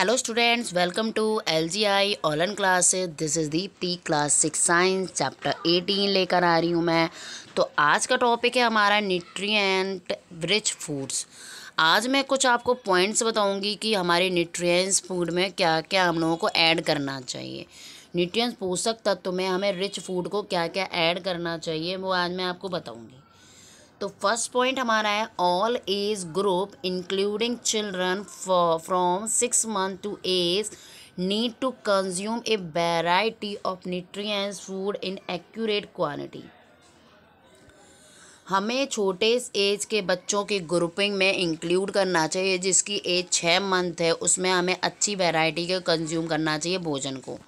hello hello students welcome to online class this is the P class six science chapter eighteen लेकर आ रही हूँ मैं तो आज का टॉपिक है हमारा न्यूट्रिएंट रिच फूड्स आज मैं कुछ आपको पॉइंट्स बताऊंगी कि हमारे न्यूट्रिएंट्स फूड में क्या क्या हम लोगों को ऐड करना चाहिए न्यूट्रिय पोषक तत्व में हमें रिच फूड को क्या क्या ऐड करना चाहिए वो आज मैं आपको बताऊँगी तो फर्स्ट पॉइंट हमारा है all age group including children from six month to age need to consume a variety of nutrients food in accurate quality हमें छोटे एज के बच्चों के ग्रुपिंग में इंक्लूड करना चाहिए जिसकी एज छः मंथ है उसमें हमें अच्छी वैरायटी के कंज्यूम करना चाहिए भोजन को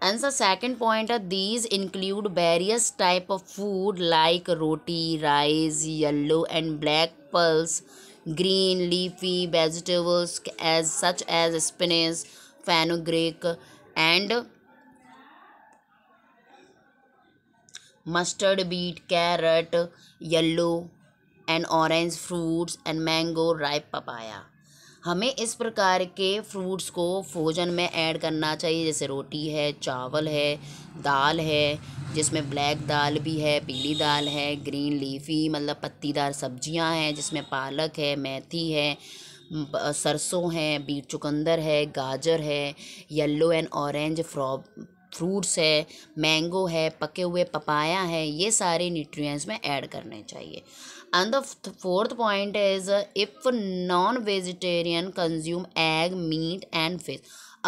and the second point uh, these include various type of food like roti rice yellow and black pulse green leafy vegetables as such as spinach fenugreek and mustard beet carrot yellow and orange fruits and mango ripe papaya हमें इस प्रकार के fruits को भोजन में add करना चाहिए जैसे रोटी है चावल है दाल है जिसमें ब्लैक दाल भी है पीली दाल है ग्रीन लीफी मतलब पत्तीदार सब्जियां हैं जिसमें पालक है मेथी है सरसों है बीट चुकंदर है गाजर है येलो एंड ऑरेंज फ्रॉप फ्रूट्स है मैंगो है पके हुए पपाया है ये सारे न्यूट्रिएंट्स में ऐड करने चाहिए and the fourth point is if non vegetarian consume egg meat and fish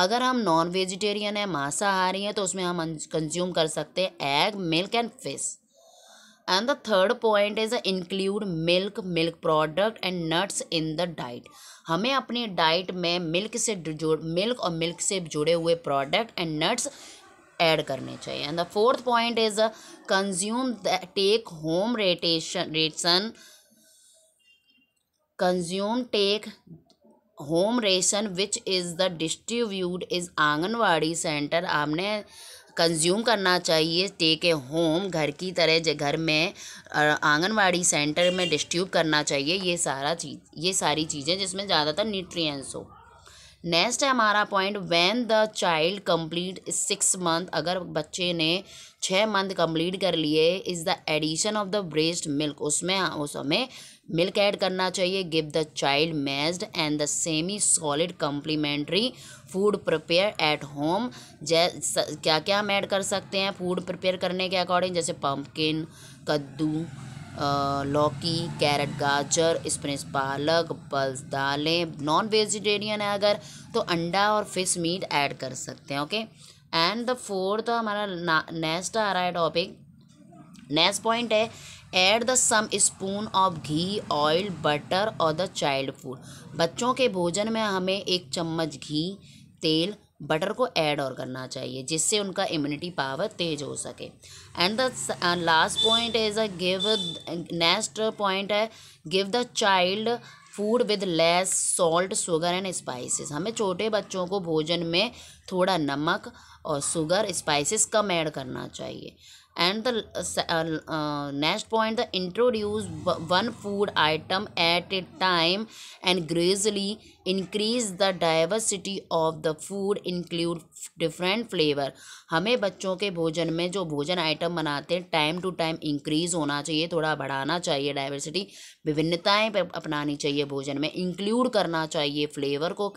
अगर हम नॉन वेजिटेरियन है मांसाहारी हैं तो उसमें हम कंज्यूम कर सकते हैं egg milk and fish and the third point is include milk milk product and nuts in the diet हमें अपनी डाइट में मिल्क से जुड़ मिल्क और मिल्क से जुड़े हुए प्रोडक्ट एंड नट्स ऐड करने चाहिए and the fourth point is consume take home ration ration consume take home ration which is the distribute is anganwadi centre आपने कंज्यूम करना चाहिए टेक ए होम घर की तरह घर में आंगनवाड़ी सेंटर में डिस्ट्रीब्यूट करना चाहिए ये सारा चीज़ ये सारी चीज़ें जिसमें ज़्यादातर न्यूट्रिएंट्स हो नेक्स्ट है हमारा point when the child complete six month अगर बच्चे ने छः मंथ कंप्लीट कर लिए is the addition of the breast milk उसमें उस हमें मिल्क ऐड करना चाहिए give the child mashed and the semi solid complementary food prepare at home क्या क्या हम ऐड कर सकते हैं फूड प्रिपेयर करने के अकॉर्डिंग जैसे पम्पकिन कद्दू लौकी कैरेट गाजर स्प्रिंस पालक पल्स दालें नॉन वेजिटेरियन है अगर तो अंडा और फिश मीट ऐड कर सकते हैं ओके एंड द फोर्थ हमारा नेक्स्ट आ रहा है टॉपिक नेक्स्ट पॉइंट है add the some spoon of ghee oil butter और द चाइल्ड फूड बच्चों के भोजन में हमें एक चम्मच घी तेल बटर को ऐड और करना चाहिए जिससे उनका इम्यूनिटी पावर तेज हो सके and the last point is uh give next point है give the child food with less salt sugar and spices हमें छोटे बच्चों को भोजन में थोड़ा नमक और शुगर स्पाइसेस कम ऐड करना चाहिए and the next point the introduce one food item at a time and gradually increase the diversity of the food include different flavour हमें बच्चों के भोजन में जो भोजन आइटम बनाते हैं टाइम टू टाइम इंक्रीज होना चाहिए थोड़ा बढ़ाना चाहिए डाइवर्सिटी विभिन्नताएँ अपनानी चाहिए भोजन में इंक्लूड करना चाहिए फ्लेवर को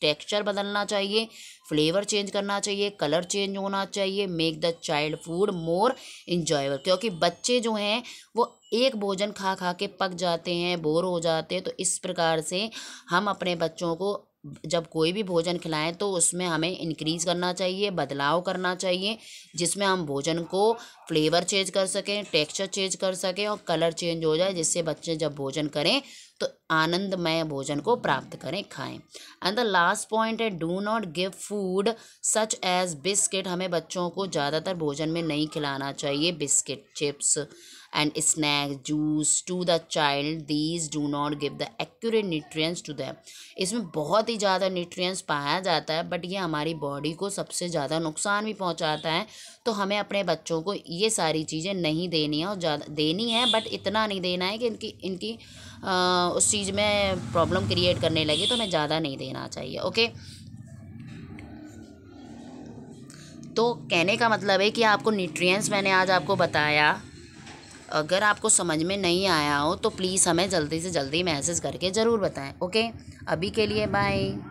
टेक्स्चर बदलना चाहिए फ्लेवर चेंज करना चाहिए कलर चेंज होना चाहिए make the child food more enjoyable क्योंकि बच्चे जो हैं वो एक भोजन खा खा के पक जाते हैं बोर हो जाते हैं तो इस प्रकार से हम अपने बच्चों को जब कोई भी भोजन खिलाएं तो उसमें हमें इंक्रीज़ करना चाहिए बदलाव करना चाहिए जिसमें हम भोजन को फ्लेवर चेंज कर सकें टेक्सचर चेंज कर सकें और कलर चेंज हो जाए जिससे बच्चे जब भोजन करें तो आनंदमय भोजन को प्राप्त करें खाएं एंड द लास्ट पॉइंट है do not give food such as biscuit हमें बच्चों को ज़्यादातर भोजन में नहीं खिलाना चाहिए biscuit chips and snacks juice to the child these do not give the accurate nutrients to them इसमें बहुत ही ज़्यादा nutrients पाया जाता है बट ये हमारी बॉडी को सबसे ज़्यादा नुकसान भी पहुँचाता है तो हमें अपने बच्चों को ये सारी चीज़ें नहीं देनी है और ज़्यादा देनी है बट इतना नहीं देना है कि इनकी इनकी आ, उस चीज़ में प्रॉब्लम क्रिएट करने लगे तो हमें ज़्यादा नहीं देना चाहिए ओके तो कहने का मतलब है कि आपको न्यूट्रिएंट्स मैंने आज आपको बताया अगर आपको समझ में नहीं आया हो तो प्लीज़ हमें जल्दी से जल्दी मैसेज करके ज़रूर बताएं ओके अभी के लिए बाय